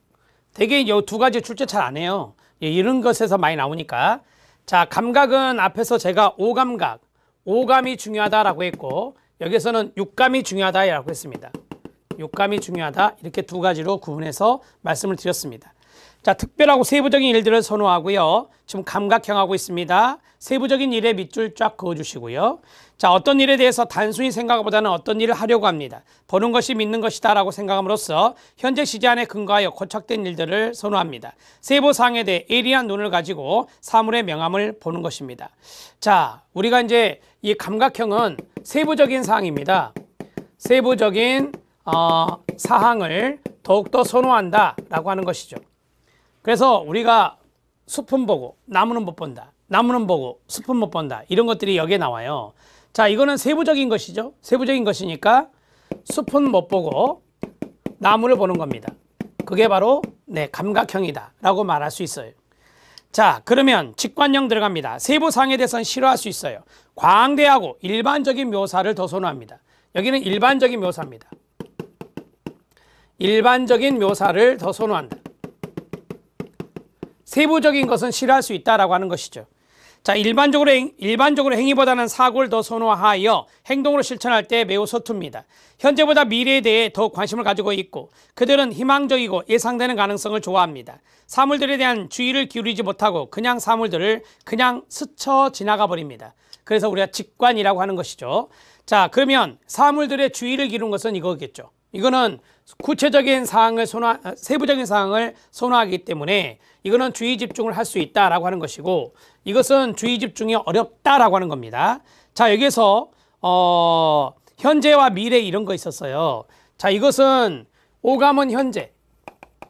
대개 이 두 가지 출제 잘 안 해요. 예, 이런 것에서 많이 나오니까. 자, 감각은 앞에서 제가 오감각, 오감이 중요하다라고 했고 여기서는 육감이 중요하다라고 했습니다. 욕감이 중요하다 이렇게 두 가지로 구분해서 말씀을 드렸습니다. 자, 특별하고 세부적인 일들을 선호하고요. 지금 감각형하고 있습니다. 세부적인 일에 밑줄 쫙 그어주시고요. 자, 어떤 일에 대해서 단순히 생각보다는 어떤 일을 하려고 합니다. 보는 것이 믿는 것이다라고 생각함으로써 현재 시제 안에 근거하여 고착된 일들을 선호합니다. 세부사항에 대해 예리한 눈을 가지고 사물의 명암을 보는 것입니다. 자, 우리가 이제 이 감각형은 세부적인 사항입니다. 세부적인 어, 사항을 더욱더 선호한다라고 하는 것이죠. 그래서 우리가 숲은 보고 나무는 못 본다. 나무는 보고 숲은 못 본다. 이런 것들이 여기에 나와요. 자, 이거는 세부적인 것이죠. 세부적인 것이니까 숲은 못 보고 나무를 보는 겁니다. 그게 바로 네, 감각형이다라고 말할 수 있어요. 자, 그러면 직관형 들어갑니다. 세부상에 대해서는 싫어할 수 있어요. 광대하고 일반적인 묘사를 더 선호합니다. 여기는 일반적인 묘사입니다. 일반적인 묘사를 더 선호한다. 세부적인 것은 싫어할 수 있다라고 하는 것이죠. 자, 일반적으로 행, 일반적으로 행위보다는 사고를 더 선호하여 행동으로 실천할 때 매우 서툽니다. 현재보다 미래에 대해 더 관심을 가지고 있고 그들은 희망적이고 예상되는 가능성을 좋아합니다. 사물들에 대한 주의를 기울이지 못하고 그냥 사물들을 그냥 스쳐 지나가 버립니다. 그래서 우리가 직관이라고 하는 것이죠. 자, 그러면 사물들의 주의를 기른 것은 이거겠죠. 이거는 구체적인 사항을 선호 세부적인 사항을 선호하기 때문에 이거는 주의 집중을 할 수 있다라고 하는 것이고 이것은 주의 집중이 어렵다라고 하는 겁니다. 자, 여기에서 어 현재와 미래 이런 거 있었어요. 자, 이것은 오감은 현재,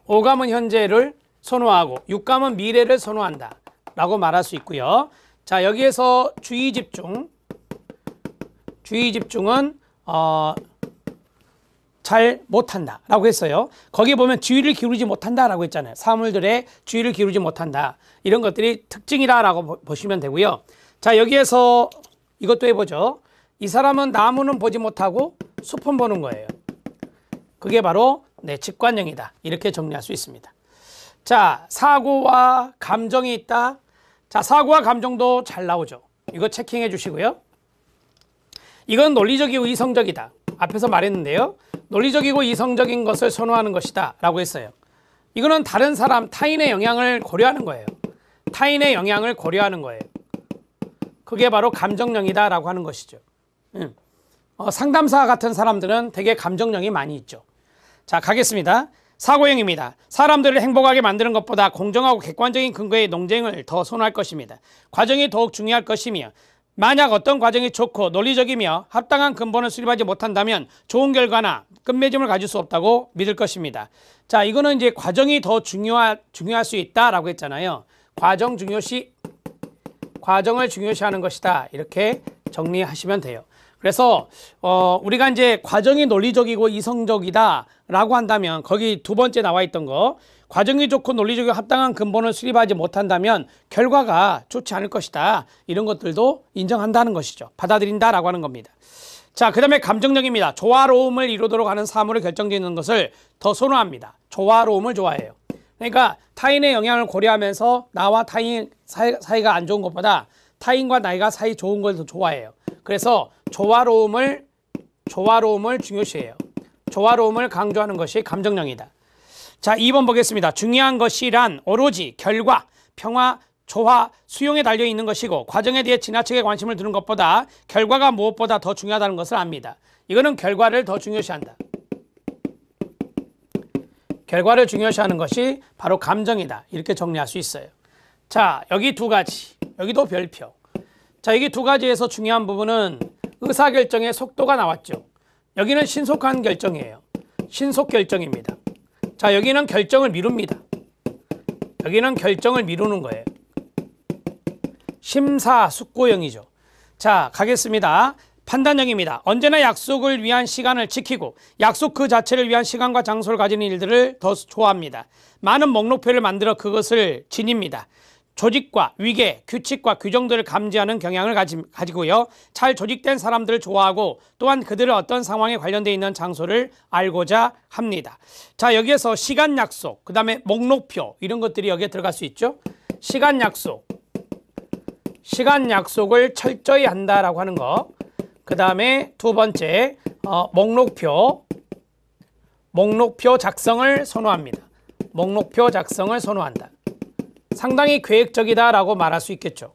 오감은 현재를 선호하고 육감은 미래를 선호한다 라고 말할 수 있고요. 자, 여기에서 주의 집중, 주의 집중은 어잘 못한다 라고 했어요 거기에 보면 주의를 기울이지 못한다 라고 했잖아요 사물들의 주의를 기울이지 못한다 이런 것들이 특징이라 라고 보시면 되고요 자 여기에서 이것도 해보죠 이 사람은 나무는 보지 못하고 숲은 보는 거예요 그게 바로 내 직관형이다 이렇게 정리할 수 있습니다 자 사고와 감정이 있다 자 사고와 감정도 잘 나오죠 이거 체킹해 주시고요 이건 논리적이고 이성적이다 앞에서 말했는데요. 논리적이고 이성적인 것을 선호하는 것이다 라고 했어요. 이거는 다른 사람, 타인의 영향을 고려하는 거예요. 타인의 영향을 고려하는 거예요. 그게 바로 감정령이다 라고 하는 것이죠. 음. 어, 상담사 같은 사람들은 되게 감정령이 많이 있죠. 자, 가겠습니다. 사고형입니다. 사람들을 행복하게 만드는 것보다 공정하고 객관적인 근거의 농쟁을더 선호할 것입니다. 과정이 더욱 중요할 것이며 만약 어떤 과정이 좋고 논리적이며 합당한 근본을 수립하지 못한다면 좋은 결과나 끝맺음을 가질 수 없다고 믿을 것입니다. 자, 이거는 이제 과정이 더 중요하, 중요할 수 있다라고 했잖아요. 과정 중요시, 과정을 중요시하는 것이다. 이렇게 정리하시면 돼요. 그래서 어, 우리가 이제 과정이 논리적이고 이성적이다라고 한다면 거기 두 번째 나와 있던 거 과정이 좋고 논리적이고 합당한 근본을 수립하지 못한다면 결과가 좋지 않을 것이다. 이런 것들도 인정한다는 것이죠. 받아들인다라고 하는 겁니다. 자, 그 다음에 감정적입니다 조화로움을 이루도록 하는 사물을 결정짓는 것을 더 선호합니다. 조화로움을 좋아해요. 그러니까 타인의 영향을 고려하면서 나와 타인 사이, 사이가 안 좋은 것보다 타인과 나이가 사이 좋은 걸 더 좋아해요. 그래서 조화로움을 조화로움을 중요시해요. 조화로움을 강조하는 것이 감정령이다. 자, 2번 보겠습니다. 중요한 것이란 오로지 결과, 평화, 조화, 수용에 달려 있는 것이고 과정에 대해 지나치게 관심을 두는 것보다 결과가 무엇보다 더 중요하다는 것을 압니다. 이거는 결과를 더 중요시한다. 결과를 중요시하는 것이 바로 감정이다. 이렇게 정리할 수 있어요. 자, 여기 두 가지. 여기도 별표. 자, 여기 두 가지에서 중요한 부분은 의사결정의 속도가 나왔죠. 여기는 신속한 결정이에요. 신속결정입니다. 자 여기는 결정을 미룹니다. 여기는 결정을 미루는 거예요. 심사숙고형이죠. 자 가겠습니다. 판단형입니다. 언제나 약속을 위한 시간을 지키고 약속 그 자체를 위한 시간과 장소를 가지 일들을 더 좋아합니다. 많은 목록표를 만들어 그것을 지닙니다. 조직과 위계, 규칙과 규정들을 감지하는 경향을 가지, 가지고요. 잘 조직된 사람들을 좋아하고 또한 그들을 어떤 상황에 관련되어 있는 장소를 알고자 합니다. 자, 여기에서 시간 약속, 그다음에 목록표 이런 것들이 여기에 들어갈 수 있죠. 시간 약속. 시간 약속을 철저히 한다라고 하는 거. 그다음에 두 번째 어, 목록표. 목록표 작성을 선호합니다. 목록표 작성을 선호한다. 상당히 계획적이다라고 말할 수 있겠죠.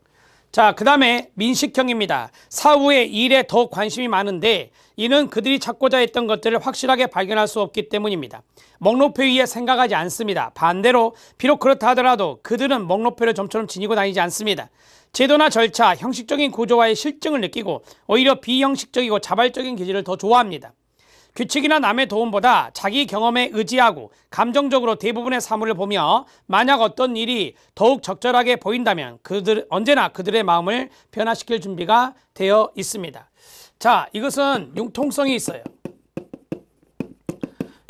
자, 그 다음에 민식형입니다. 사후의 일에 더 관심이 많은데 이는 그들이 찾고자 했던 것들을 확실하게 발견할 수 없기 때문입니다. 목록표 위에 생각하지 않습니다. 반대로 비록 그렇다 하더라도 그들은 목록표를 점처럼 지니고 다니지 않습니다. 제도나 절차, 형식적인 구조와의 실증을 느끼고 오히려 비형식적이고 자발적인 기질을 더 좋아합니다. 규칙이나 남의 도움보다 자기 경험에 의지하고 감정적으로 대부분의 사물을 보며 만약 어떤 일이 더욱 적절하게 보인다면 그들 언제나 그들의 마음을 변화시킬 준비가 되어 있습니다. 자, 이것은 융통성이 있어요.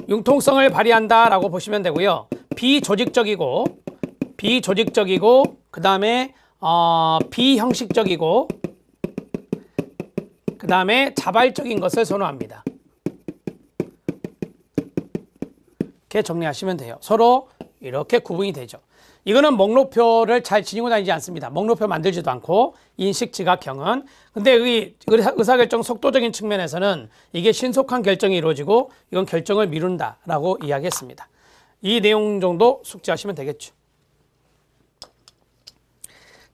융통성을 발휘한다라고 보시면 되고요. 비조직적이고 비조직적이고 그 다음에 어, 비형식적이고 그 다음에 자발적인 것을 선호합니다. 이렇게 정리하시면 돼요. 서로 이렇게 구분이 되죠. 이거는 목록표를 잘 지니고 다니지 않습니다. 목록표 만들지도 않고 인식 지각형은 근데 여기 의사결정 속도적인 측면에서는 이게 신속한 결정이 이루어지고 이건 결정을 미룬다라고 이야기했습니다. 이 내용 정도 숙지하시면 되겠죠.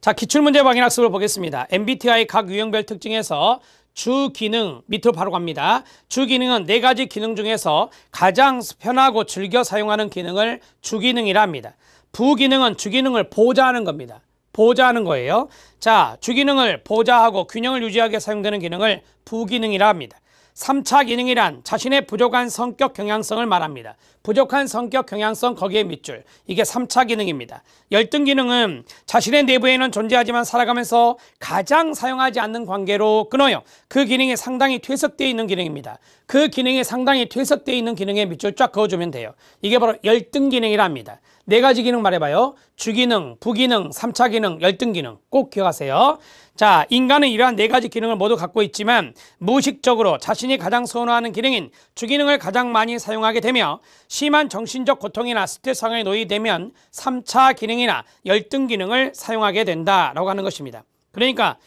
자, 기출문제 방인학습을 보겠습니다. MBTI 각 유형별 특징에서 주 기능 밑으로 바로 갑니다. 주 기능은 네 가지 기능 중에서 가장 편하고 즐겨 사용하는 기능을 주 기능이라 합니다. 부 기능은 주 기능을 보좌하는 겁니다. 보좌하는 거예요. 자, 주 기능을 보좌하고 균형을 유지하게 사용되는 기능을 부 기능이라 합니다. 삼차 기능이란 자신의 부족한 성격 경향성을 말합니다. 부족한 성격 경향성 거기에 밑줄. 이게 삼차 기능입니다. 열등 기능은 자신의 내부에는 존재하지만 살아가면서 가장 사용하지 않는 관계로 끊어요. 그 기능이 상당히 퇴석되어 있는 기능입니다. 그 기능이 상당히 퇴석되어 있는 기능에 밑줄 쫙 그어주면 돼요. 이게 바로 열등 기능이랍니다. 네 가지 기능 말해봐요. 주기능, 부기능, 삼차 기능, 열등 기능. 꼭 기억하세요. 자, 인간은 이러한 네 가지 기능을 모두 갖고 있지만 무의식적으로 자신이 가장 선호하는 기능인 주기능을 가장 많이 사용하게 되며 심한 정신적 고통이나 스트레스 상황에 놓이되면 3차 기능이나 열등 기능을 사용하게 된다라고 하는 것입니다. 그러니까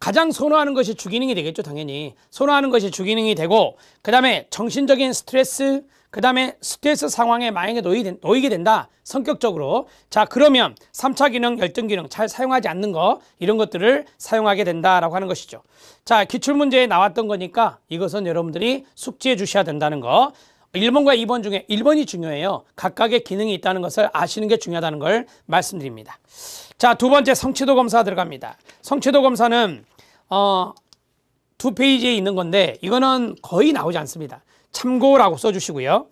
가장 선호하는 것이 주기능이 되겠죠, 당연히. 선호하는 것이 주기능이 되고 그다음에 정신적인 스트레스 그 다음에 스트레스 상황에 만약에 놓이게 된다 성격적으로 자 그러면 3차 기능, 열등 기능 잘 사용하지 않는 거 이런 것들을 사용하게 된다라고 하는 것이죠 자 기출문제에 나왔던 거니까 이것은 여러분들이 숙지해 주셔야 된다는 거 1번과 2번 중에 1번이 중요해요 각각의 기능이 있다는 것을 아시는 게 중요하다는 걸 말씀드립니다 자 두 번째 성취도 검사 들어갑니다 성취도 검사는 어, 두 페이지에 있는 건데 이거는 거의 나오지 않습니다. 참고라고 써주시고요.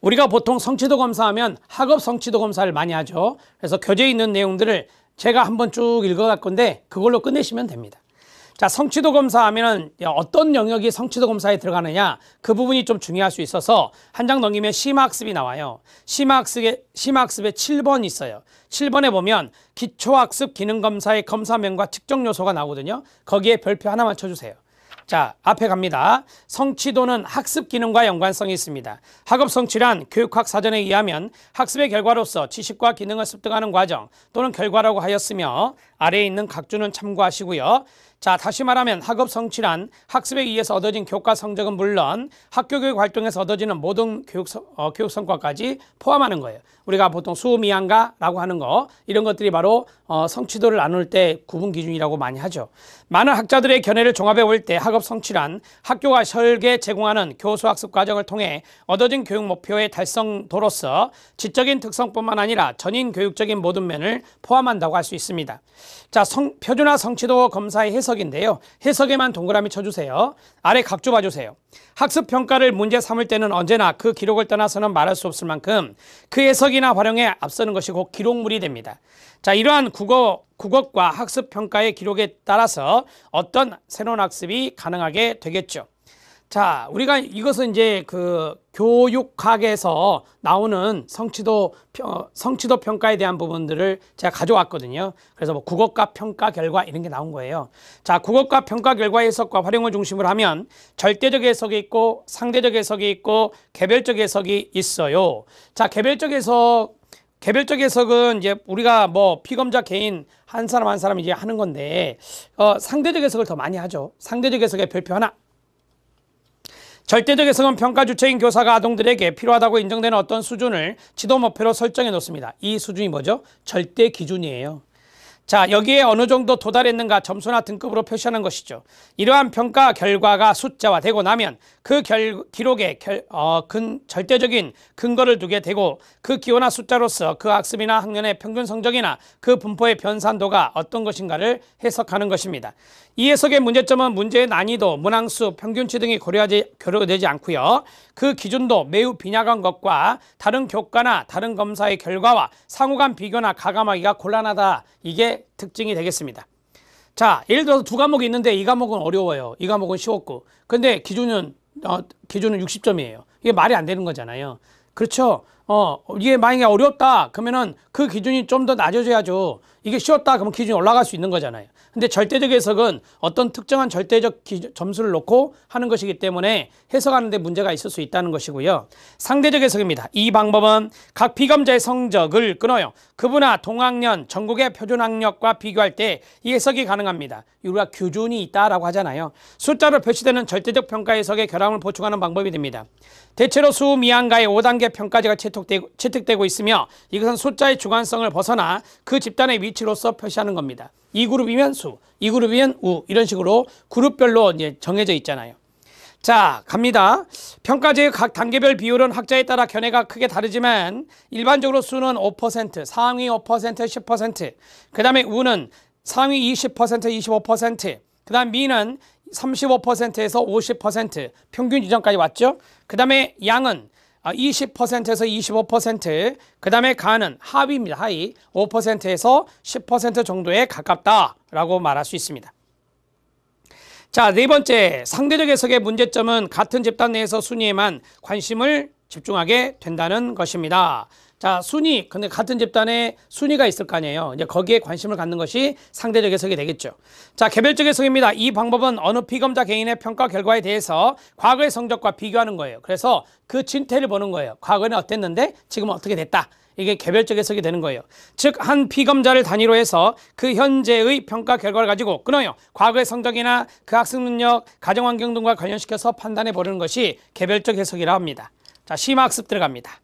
우리가 보통 성취도 검사하면 학업 성취도 검사를 많이 하죠. 그래서 교재에 있는 내용들을 제가 한번 쭉 읽어갈 건데 그걸로 끝내시면 됩니다. 자, 성취도 검사하면 어떤 영역이 성취도 검사에 들어가느냐 그 부분이 좀 중요할 수 있어서 한 장 넘기면 심학습이 나와요. 심학습에심학습에 7번 있어요. 7번에 보면 기초학습 기능검사의 검사명과 측정요소가 나오거든요. 거기에 별표 하나 만쳐주세요 자, 앞에 갑니다. 성취도는 학습 기능과 연관성이 있습니다. 학업 성취란 교육학 사전에 의하면 학습의 결과로서 지식과 기능을 습득하는 과정 또는 결과라고 하였으며 아래에 있는 각주는 참고하시고요. 자, 다시 말하면 학업 성취란 학습에 의해서 얻어진 교과 성적은 물론 학교 교육 활동에서 얻어지는 모든 교육, 어, 교육 성과까지 포함하는 거예요. 우리가 보통 수음 이한가라고 하는 거 이런 것들이 바로 어, 성취도를 나눌 때 구분 기준이라고 많이 하죠. 많은 학자들의 견해를 종합해 볼 때 학업 성취란 학교가 설계 제공하는 교수 학습 과정을 통해 얻어진 교육 목표의 달성도로서 지적인 특성뿐만 아니라 전인 교육적인 모든 면을 포함한다고 할 수 있습니다. 자, 성, 표준화 성취도 검사의 해석 해석인데요. 해석에만 동그라미 쳐주세요. 아래 각주 봐주세요. 학습 평가를 문제 삼을 때는 언제나 그 기록을 떠나서는 말할 수 없을 만큼 그 해석이나 활용에 앞서는 것이 곧 기록물이 됩니다. 자, 이러한 국어 국어과 학습 평가의 기록에 따라서 어떤 새로운 학습이 가능하게 되겠죠. 자, 우리가 이것은 이제 그 교육학에서 나오는 성취도 어, 성취도 평가에 대한 부분들을 제가 가져왔거든요. 그래서 뭐 국어과 평가 결과 이런 게 나온 거예요. 자, 국어과 평가 결과 해석과 활용을 중심으로 하면 절대적 해석이 있고 상대적 해석이 있고 개별적 해석이 있어요. 자, 개별적 해석 개별적 해석은 이제 우리가 뭐 피검자 개인 한 사람 한 사람 이제 하는 건데 어, 상대적 해석을 더 많이 하죠. 상대적 해석의 별표 하나 절대적 예성은 평가 주체인 교사가 아동들에게 필요하다고 인정되는 어떤 수준을 지도 목표로 설정해 놓습니다. 이 수준이 뭐죠? 절대 기준이에요. 자, 여기에 어느 정도 도달했는가 점수나 등급으로 표시하는 것이죠. 이러한 평가 결과가 숫자화되고 나면 그 결, 기록에 결, 어, 근, 절대적인 근거를 두게 되고 그 기호나 숫자로서 그 학습이나 학년의 평균 성적이나 그 분포의 변산도가 어떤 것인가를 해석하는 것입니다. 이 해석의 문제점은 문제의 난이도, 문항수, 평균치 등이 고려하지, 고려되지 않고요. 그 기준도 매우 빈약한 것과 다른 교과나 다른 검사의 결과와 상호간 비교나 가감하기가 곤란하다. 이게 특징이 되겠습니다. 자, 예를 들어서 두 과목이 있는데 이 과목은 어려워요. 이 과목은 쉬웠고. 근데 기준은 어, 기준은 60점이에요. 이게 말이 안 되는 거잖아요. 그렇죠? 어, 이게 만약에 어렵다. 그러면은 그 기준이 좀 더 낮아져야죠. 이게 쉬웠다 그러면 기준이 올라갈 수 있는 거잖아요. 근데 절대적 해석은 어떤 특정한 절대적 기준, 점수를 놓고 하는 것이기 때문에 해석하는데 문제가 있을 수 있다는 것이고요. 상대적 해석입니다. 이 방법은 각피검자의 성적을 끊어요. 그분아 동학년 전국의 표준 학력과 비교할 때 이 해석이 가능합니다. 우리가 규준이 있다라고 하잖아요. 숫자로 표시되는 절대적 평가 해석의 결함을 보충하는 방법이 됩니다. 대체로 수 미안가의 5단계 평가제가 채택되고, 채택되고 있으며 이것은 숫자의 주관성을 벗어나 그 집단의 위치 위로서 표시하는 겁니다. 이 그룹이면 수, 이 그룹이면 우 이런 식으로 그룹별로 이제 정해져 있잖아요. 자 갑니다. 평가제의 각 단계별 비율은 학자에 따라 견해가 크게 다르지만 일반적으로 수는 5%, 상위 5%, 10%, 그 다음에 우는 상위 20%, 25%, 그 다음 미는 35%에서 50% 평균 지점까지 왔죠. 그 다음에 양은 20%에서 25%, 그 다음에 가는 하위입니다. 하위 5%에서 10% 정도에 가깝다라고 말할 수 있습니다. 자, 네 번째, 상대적 해석의 문제점은 같은 집단 내에서 순위에만 관심을 집중하게 된다는 것입니다. 자, 순위. 근데 같은 집단에 순위가 있을 거 아니에요. 이제 거기에 관심을 갖는 것이 상대적 해석이 되겠죠. 자, 개별적 해석입니다. 이 방법은 어느 피검자 개인의 평가 결과에 대해서 과거의 성적과 비교하는 거예요. 그래서 그 진태를 보는 거예요. 과거는 어땠는데 지금은 어떻게 됐다. 이게 개별적 해석이 되는 거예요. 즉 한 피검자를 단위로 해서 그 현재의 평가 결과를 가지고 끊어요. 과거의 성적이나 그 학습 능력, 가정 환경 등과 관련시켜서 판단해 보는 것이 개별적 해석이라 합니다. 자, 심화학습 들어갑니다.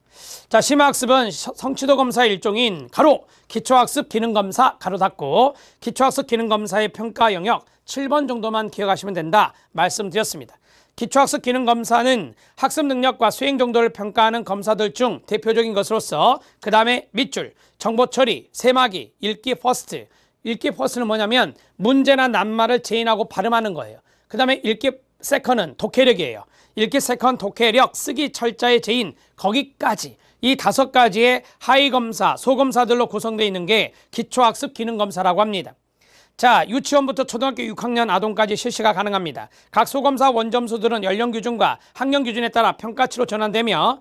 자, 심화학습은 성취도 검사의 일종인 가로 기초학습 기능검사 가로 닫고 기초학습 기능검사의 평가 영역 7번 정도만 기억하시면 된다 말씀드렸습니다. 기초학습 기능 검사는 학습 능력과 수행 정도를 평가하는 검사들 중 대표적인 것으로서 그 다음에 밑줄, 정보 처리, 세마기, 읽기 퍼스트 읽기 퍼스트는 뭐냐면 문제나 낱말을 제인하고 발음하는 거예요 그 다음에 읽기 세컨은 독해력이에요 읽기 세컨 독해력 쓰기 철자의 제인 거기까지 이 다섯 가지의 하위 검사 소검사들로 구성되어 있는 게 기초학습 기능 검사라고 합니다. 자 유치원부터 초등학교 6학년 아동까지 실시가 가능합니다. 각 소검사 원점수들은 연령 기준과 학년 기준에 따라 평가치로 전환되며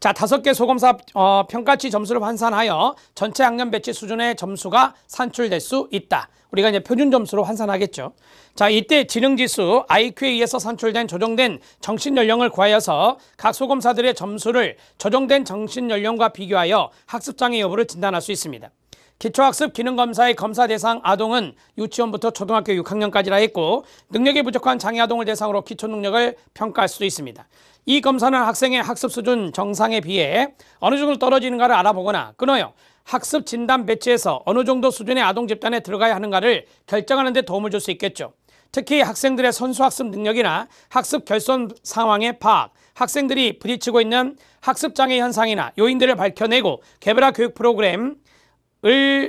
자, 다섯 개 소검사 어, 평가치 점수를 환산하여 전체 학년 배치 수준의 점수가 산출될 수 있다. 우리가 이제 표준 점수로 환산하겠죠. 자, 이때 지능지수 IQ에 의해서 산출된 조정된 정신 연령을 구하여서 각 소검사들의 점수를 조정된 정신 연령과 비교하여 학습 장애 여부를 진단할 수 있습니다. 기초학습 기능검사의 검사 대상 아동은 유치원부터 초등학교 6학년까지라 했고 능력이 부족한 장애 아동을 대상으로 기초능력을 평가할 수도 있습니다. 이 검사는 학생의 학습 수준 정상에 비해 어느 정도 떨어지는가를 알아보거나 끊어요. 학습 진단 배치에서 어느 정도 수준의 아동 집단에 들어가야 하는가를 결정하는 데 도움을 줄 수 있겠죠. 특히 학생들의 선수 학습 능력이나 학습 결손 상황의 파악, 학생들이 부딪히고 있는 학습 장애 현상이나 요인들을 밝혀내고 개별화 교육 프로그램을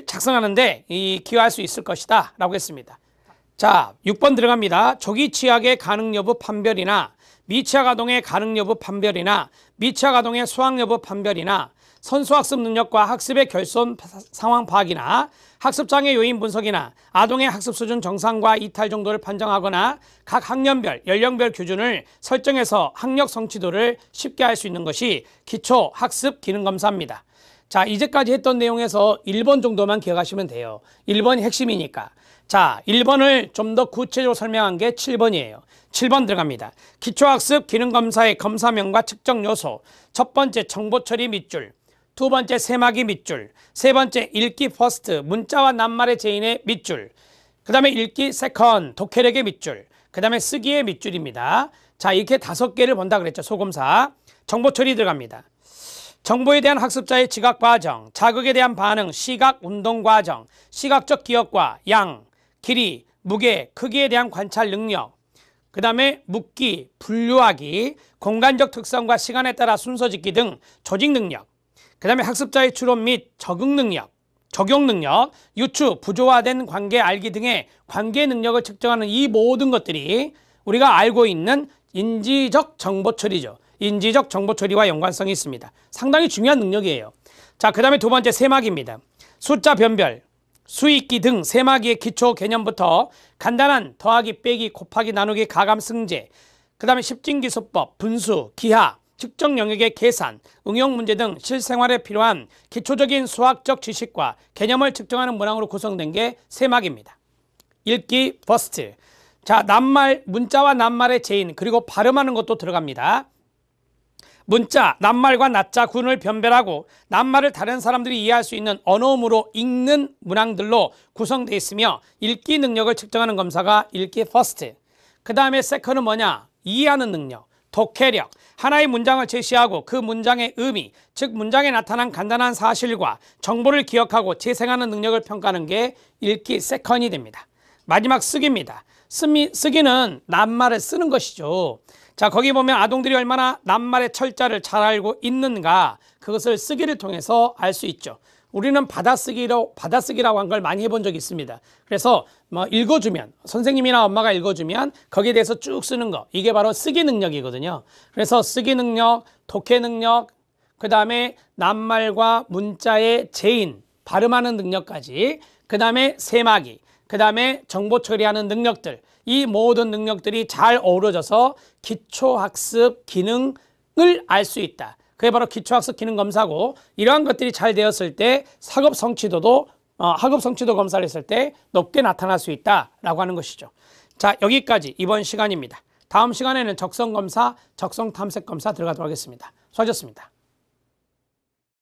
작성하는데 기여할 수 있을 것이다 라고 했습니다. 자, 6번 들어갑니다. 조기 취약의 가능 여부 판별이나 미취학 아동의 가능 여부 판별이나 미취학 아동의 수학 여부 판별이나 선수 학습 능력과 학습의 결손 상황 파악이나 학습 장애 요인 분석이나 아동의 학습 수준 정상과 이탈 정도를 판정하거나 각 학년별, 연령별 기준을 설정해서 학력 성취도를 쉽게 할 수 있는 것이 기초 학습 기능 검사입니다. 자, 이제까지 했던 내용에서 1번 정도만 기억하시면 돼요. 1번 핵심이니까. 자, 1번을 좀 더 구체적으로 설명한 게 7번이에요. 7번 들어갑니다. 기초학습 기능검사의 검사명과 측정 요소. 첫 번째 정보처리 밑줄. 두 번째 세마기 밑줄. 세 번째 읽기 퍼스트. 문자와 낱말의 제인의 밑줄. 그 다음에 읽기 세컨. 독해력의 밑줄. 그 다음에 쓰기의 밑줄입니다. 자, 이렇게 다섯 개를 본다 그랬죠. 소검사. 정보처리 들어갑니다. 정보에 대한 학습자의 지각 과정, 자극에 대한 반응, 시각 운동 과정, 시각적 기억과 양, 길이, 무게, 크기에 대한 관찰 능력, 그 다음에 묶기, 분류하기, 공간적 특성과 시간에 따라 순서 짓기 등 조직 능력, 그 다음에 학습자의 추론 및 적응 능력, 적용 능력, 유추, 부조화된 관계 알기 등의 관계 능력을 측정하는 이 모든 것들이 우리가 알고 있는 인지적 정보 처리죠. 인지적 정보 처리와 연관성이 있습니다. 상당히 중요한 능력이에요. 자, 그 다음에 두 번째 세막입니다. 숫자 변별, 수익기 등 세마기의 기초 개념부터 간단한 더하기 빼기 곱하기 나누기 가감승제 그 다음에 십진기수법 분수 기하 측정 영역의 계산, 응용 문제 등 실생활에 필요한 기초적인 수학적 지식과 개념을 측정하는 문항으로 구성된 게 세막입니다. 읽기 버스트 자, 낱말, 문자와 낱말의 제인, 그리고 발음하는 것도 들어갑니다. 문자, 낱말과 낱자, 군을 변별하고 낱말을 다른 사람들이 이해할 수 있는 언어음으로 읽는 문항들로 구성되어 있으며 읽기 능력을 측정하는 검사가 읽기 퍼스트. 그 다음에 세컨은 뭐냐? 이해하는 능력, 독해력, 하나의 문장을 제시하고 그 문장의 의미, 즉 문장에 나타난 간단한 사실과 정보를 기억하고 재생하는 능력을 평가하는 게 읽기 세컨이 됩니다. 마지막 쓰기입니다. 쓰기, 쓰기는 낱말을 쓰는 것이죠. 자 거기 보면 아동들이 얼마나 낱말의 철자를 잘 알고 있는가 그것을 쓰기를 통해서 알 수 있죠. 우리는 받아쓰기로 받아쓰기라고 한 걸 많이 해본 적이 있습니다. 그래서 뭐 읽어주면 선생님이나 엄마가 읽어주면 거기에 대해서 쭉 쓰는 거 이게 바로 쓰기 능력이거든요. 그래서 쓰기 능력, 독해 능력, 그 다음에 낱말과 문자의 재인 발음하는 능력까지 그 다음에 세마기, 그 다음에 정보 처리하는 능력들 이 모든 능력들이 잘 어우러져서 기초학습 기능을 알 수 있다. 그게 바로 기초학습 기능 검사고 이러한 것들이 잘 되었을 때 사급 성취도도 어, 학업 성취도 검사를 했을 때 높게 나타날 수 있다라고 하는 것이죠. 자 여기까지 이번 시간입니다. 다음 시간에는 적성 검사, 적성 탐색 검사 들어가도록 하겠습니다. 수고하셨습니다.